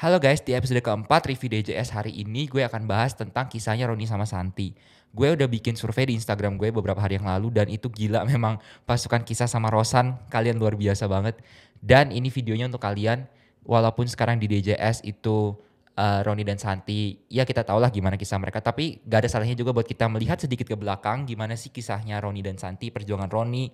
Halo guys, di episode keempat review DJS hari ini gue akan bahas tentang kisahnya Roni sama Santi. Gue udah bikin survei di Instagram gue beberapa hari yang lalu dan itu gila memang pasukan kisah sama Rosan, kalian luar biasa banget. Dan ini videonya untuk kalian, walaupun sekarang di DJS itu uh, Roni dan Santi, ya kita tau lah gimana kisah mereka. Tapi gak ada salahnya juga buat kita melihat sedikit ke belakang gimana sih kisahnya Roni dan Santi, perjuangan Roni,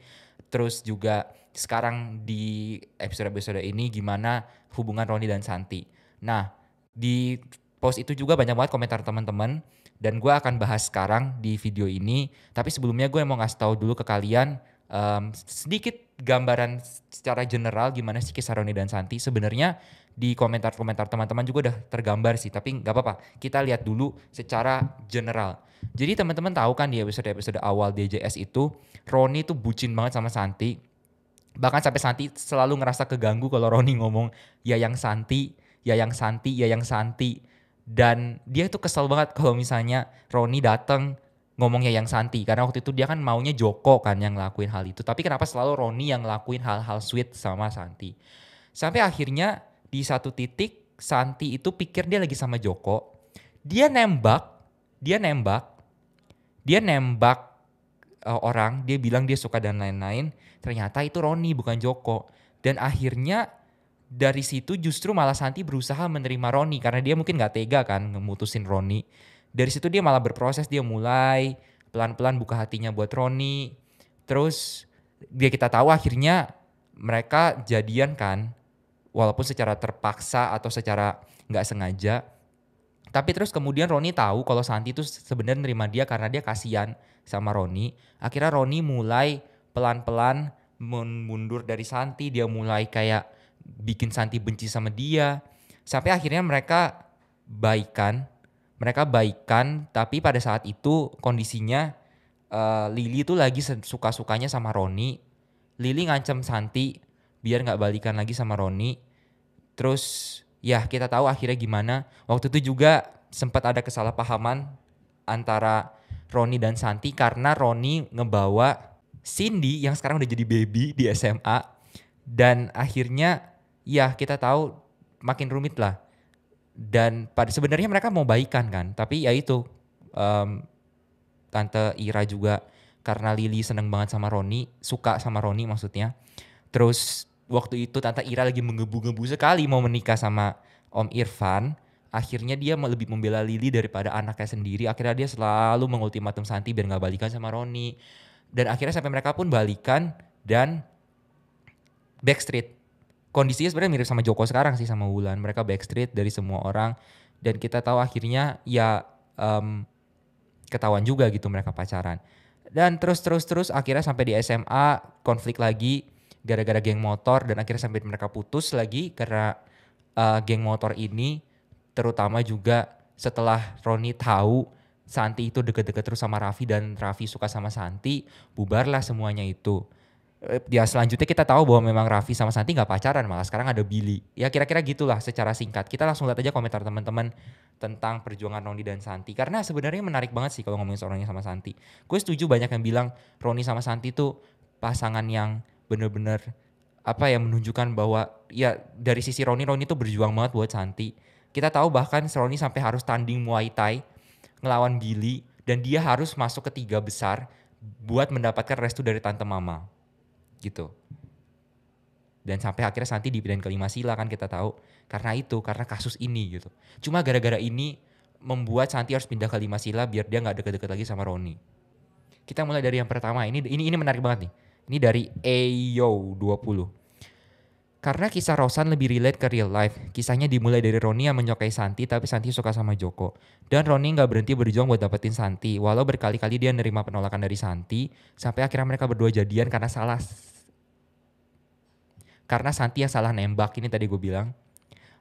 terus juga sekarang di episode-episode ini gimana hubungan Roni dan Santi. Nah, di post itu juga banyak banget komentar teman-teman dan gue akan bahas sekarang di video ini. Tapi sebelumnya gue mau ngasih tahu dulu ke kalian um, sedikit gambaran secara general gimana sih kisah Roni dan Santi. Sebenarnya di komentar-komentar teman-teman juga udah tergambar sih, tapi nggak apa-apa. Kita lihat dulu secara general. Jadi teman-teman tahu kan di episode-episode awal DJS itu Roni tuh bucin banget sama Santi. Bahkan sampai Santi selalu ngerasa keganggu kalau Roni ngomong ya yang Santi Ya yang Santi, ya yang Santi. Dan dia tuh kesel banget kalau misalnya Roni datang ngomong ya yang Santi karena waktu itu dia kan maunya Joko kan yang ngelakuin hal itu. Tapi kenapa selalu Roni yang ngelakuin hal-hal sweet sama Santi? Sampai akhirnya di satu titik Santi itu pikir dia lagi sama Joko. Dia nembak, dia nembak, dia nembak eh, orang, dia bilang dia suka dan lain-lain. Ternyata itu Roni bukan Joko. Dan akhirnya dari situ justru malah Santi berusaha menerima Roni karena dia mungkin nggak tega kan ngemutusin Roni. Dari situ dia malah berproses, dia mulai pelan-pelan buka hatinya buat Roni. Terus dia kita tahu akhirnya mereka jadian kan, walaupun secara terpaksa atau secara nggak sengaja. Tapi terus kemudian Roni tahu kalau Santi itu sebenarnya nerima dia karena dia kasihan sama Roni. Akhirnya Roni mulai pelan-pelan mundur dari Santi, dia mulai kayak bikin Santi benci sama dia sampai akhirnya mereka baikan mereka baikan tapi pada saat itu kondisinya uh, Lili tuh lagi suka sukanya sama Roni Lili ngancem Santi biar nggak balikan lagi sama Roni terus ya kita tahu akhirnya gimana waktu itu juga sempat ada kesalahpahaman antara Roni dan Santi karena Roni ngebawa Cindy yang sekarang udah jadi baby di SMA dan akhirnya ya kita tahu makin rumit lah. Dan pada sebenarnya mereka mau baikan kan, tapi ya itu um, tante Ira juga karena Lili seneng banget sama Roni, suka sama Roni maksudnya. Terus waktu itu tante Ira lagi menggebu-gebu sekali mau menikah sama Om Irfan. Akhirnya dia lebih membela Lili daripada anaknya sendiri. Akhirnya dia selalu mengultimatum Santi biar nggak balikan sama Roni. Dan akhirnya sampai mereka pun balikan dan backstreet kondisinya sebenarnya mirip sama Joko sekarang sih sama Wulan. Mereka backstreet dari semua orang dan kita tahu akhirnya ya um, ketahuan juga gitu mereka pacaran. Dan terus terus terus akhirnya sampai di SMA konflik lagi gara-gara geng motor dan akhirnya sampai mereka putus lagi karena uh, geng motor ini terutama juga setelah Roni tahu Santi itu deket-deket terus sama Raffi dan Raffi suka sama Santi, bubarlah semuanya itu. Eh, ya selanjutnya kita tahu bahwa memang Raffi sama Santi nggak pacaran malah sekarang ada Billy ya kira-kira gitulah secara singkat kita langsung lihat aja komentar teman-teman tentang perjuangan Roni dan Santi karena sebenarnya menarik banget sih kalau ngomongin soalnya sama Santi gue setuju banyak yang bilang Roni sama Santi tuh pasangan yang bener-bener apa ya menunjukkan bahwa ya dari sisi Roni Roni tuh berjuang banget buat Santi kita tahu bahkan Roni sampai harus tanding Muay Thai ngelawan Billy dan dia harus masuk ketiga besar buat mendapatkan restu dari tante mama gitu dan sampai akhirnya Santi di ke lima sila kan kita tahu karena itu karena kasus ini gitu cuma gara-gara ini membuat Santi harus pindah ke lima sila biar dia nggak deket-deket lagi sama Roni kita mulai dari yang pertama ini ini ini menarik banget nih ini dari Ayo 20 karena kisah Rosan lebih relate ke real life. Kisahnya dimulai dari Roni yang menyukai Santi tapi Santi suka sama Joko. Dan Roni nggak berhenti berjuang buat dapetin Santi. Walau berkali-kali dia nerima penolakan dari Santi. Sampai akhirnya mereka berdua jadian karena salah karena Santi yang salah nembak ini tadi gue bilang.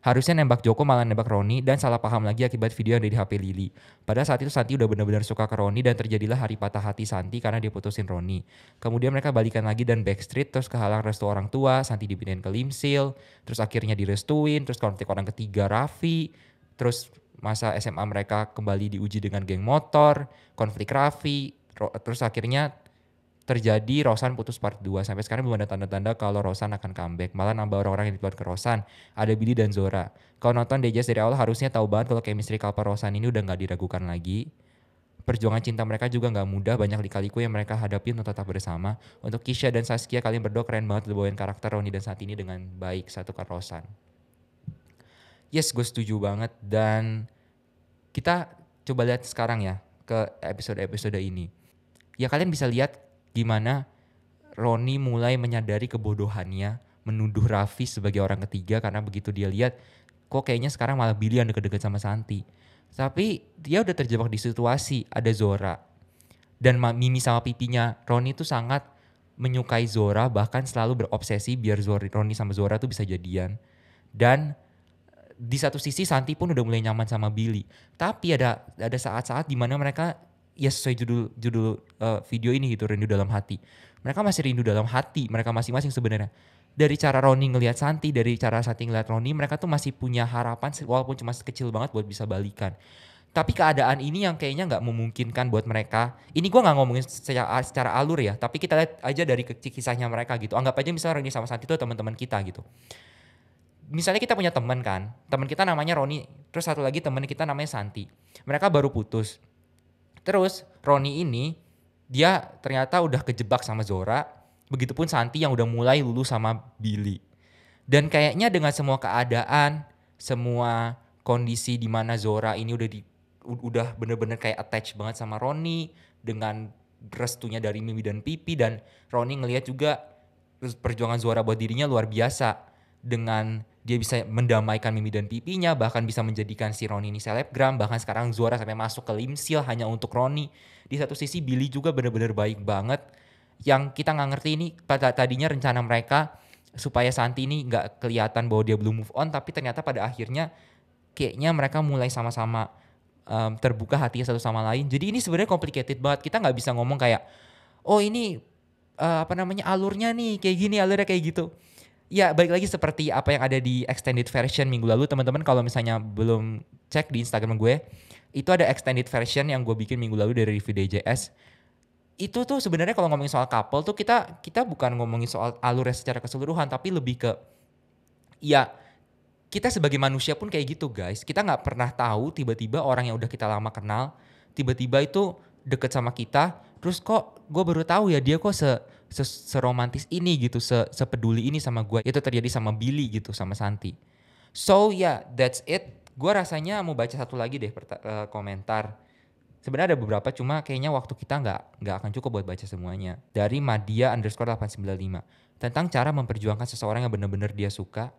Harusnya nembak Joko malah nembak Roni dan salah paham lagi akibat video yang ada di HP Lili. Pada saat itu Santi udah benar-benar suka ke Roni dan terjadilah hari patah hati Santi karena dia putusin Roni. Kemudian mereka balikan lagi dan backstreet terus kehalang restu orang tua, Santi dipindahin ke Limsil, terus akhirnya direstuin, terus konflik orang ketiga Raffi, terus masa SMA mereka kembali diuji dengan geng motor, konflik Raffi, terus akhirnya terjadi Rosan putus part 2 sampai sekarang belum ada tanda-tanda kalau Rosan akan comeback malah nambah orang-orang yang dibuat ke Rosan ada Billy dan Zora kalau nonton Dejas dari awal harusnya tahu banget kalau chemistry Kalpa Rosan ini udah nggak diragukan lagi perjuangan cinta mereka juga nggak mudah banyak likaliku yang mereka hadapi untuk tetap bersama untuk Kisha dan Saskia kalian berdua keren banget bawain karakter Roni dan saat ini dengan baik satu ke kan Rosan yes gue setuju banget dan kita coba lihat sekarang ya ke episode-episode ini ya kalian bisa lihat gimana Roni mulai menyadari kebodohannya menuduh Raffi sebagai orang ketiga karena begitu dia lihat kok kayaknya sekarang malah Billy yang deket-deket sama Santi. Tapi dia udah terjebak di situasi ada Zora dan Mimi sama pipinya Roni itu sangat menyukai Zora bahkan selalu berobsesi biar Zora, Roni sama Zora tuh bisa jadian. Dan eh, di satu sisi Santi pun udah mulai nyaman sama Billy. Tapi ada ada saat-saat dimana mereka ya sesuai judul judul uh, video ini gitu rindu dalam hati. Mereka masih rindu dalam hati mereka masing-masing sebenarnya. Dari cara Roni ngelihat Santi, dari cara Santi ngelihat Roni, mereka tuh masih punya harapan walaupun cuma kecil banget buat bisa balikan. Tapi keadaan ini yang kayaknya nggak memungkinkan buat mereka. Ini gue nggak ngomongin secara, secara alur ya, tapi kita lihat aja dari kisahnya mereka gitu. Anggap aja misalnya Roni sama Santi itu teman-teman kita gitu misalnya kita punya teman kan, teman kita namanya Roni, terus satu lagi teman kita namanya Santi. Mereka baru putus. Terus Roni ini dia ternyata udah kejebak sama Zora. Begitupun Santi yang udah mulai lulu sama Billy. Dan kayaknya dengan semua keadaan, semua kondisi di mana Zora ini udah di udah bener-bener kayak attach banget sama Roni dengan restunya dari Mimi dan Pipi dan Roni ngelihat juga perjuangan Zora buat dirinya luar biasa dengan dia bisa mendamaikan mimi dan pipinya bahkan bisa menjadikan si Roni ini selebgram bahkan sekarang Zora sampai masuk ke Limsil hanya untuk Roni di satu sisi Billy juga benar-benar baik banget yang kita nggak ngerti ini tadinya rencana mereka supaya Santi ini nggak kelihatan bahwa dia belum move on tapi ternyata pada akhirnya kayaknya mereka mulai sama-sama um, terbuka hatinya satu sama lain jadi ini sebenarnya complicated banget kita nggak bisa ngomong kayak oh ini uh, apa namanya alurnya nih kayak gini alurnya kayak gitu ya balik lagi seperti apa yang ada di extended version minggu lalu teman-teman kalau misalnya belum cek di Instagram gue itu ada extended version yang gue bikin minggu lalu dari review DJS itu tuh sebenarnya kalau ngomongin soal couple tuh kita kita bukan ngomongin soal alurnya secara keseluruhan tapi lebih ke ya kita sebagai manusia pun kayak gitu guys kita nggak pernah tahu tiba-tiba orang yang udah kita lama kenal tiba-tiba itu deket sama kita terus kok gue baru tahu ya dia kok se seromantis ini gitu, sepeduli ini sama gue. Itu terjadi sama Billy gitu, sama Santi. So yeah, that's it. Gue rasanya mau baca satu lagi deh eh, komentar. Sebenarnya ada beberapa, cuma kayaknya waktu kita nggak nggak akan cukup buat baca semuanya. Dari Madia underscore 895 tentang cara memperjuangkan seseorang yang benar-benar dia suka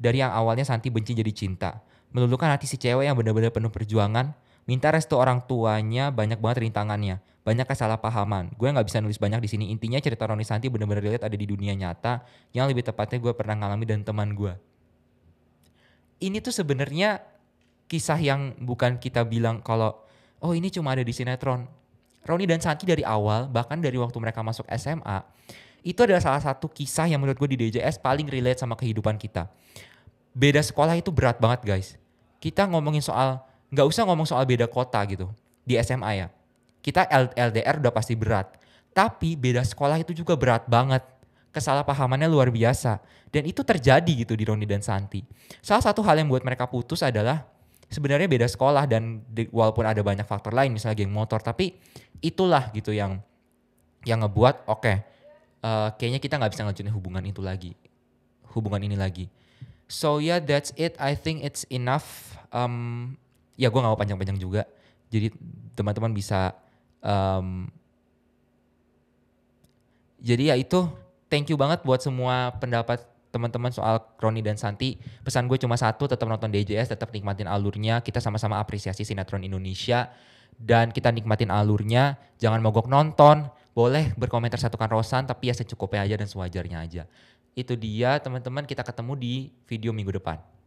dari yang awalnya Santi benci jadi cinta, melulukan hati si cewek yang benar-benar penuh perjuangan, minta restu orang tuanya banyak banget rintangannya banyak kesalahpahaman gue nggak bisa nulis banyak di sini intinya cerita Roni Santi benar-benar relate ada di dunia nyata yang lebih tepatnya gue pernah ngalami dan teman gue ini tuh sebenarnya kisah yang bukan kita bilang kalau oh ini cuma ada di sinetron Roni dan Santi dari awal bahkan dari waktu mereka masuk SMA itu adalah salah satu kisah yang menurut gue di DJS paling relate sama kehidupan kita beda sekolah itu berat banget guys kita ngomongin soal nggak usah ngomong soal beda kota gitu di SMA ya. Kita LDR udah pasti berat, tapi beda sekolah itu juga berat banget. Kesalahpahamannya luar biasa dan itu terjadi gitu di Roni dan Santi. Salah satu hal yang buat mereka putus adalah sebenarnya beda sekolah dan di, walaupun ada banyak faktor lain misalnya geng motor, tapi itulah gitu yang yang ngebuat oke okay, uh, eh, kayaknya kita nggak bisa ngelanjutin hubungan itu lagi, hubungan ini lagi. So yeah, that's it. I think it's enough. Um, ya gue gak mau panjang-panjang juga jadi teman-teman bisa um, jadi ya itu thank you banget buat semua pendapat teman-teman soal Kroni dan Santi. Pesan gue cuma satu, tetap nonton DJS, tetap nikmatin alurnya. Kita sama-sama apresiasi sinetron Indonesia dan kita nikmatin alurnya. Jangan mogok nonton, boleh berkomentar satukan rosan tapi ya secukupnya aja dan sewajarnya aja. Itu dia teman-teman, kita ketemu di video minggu depan.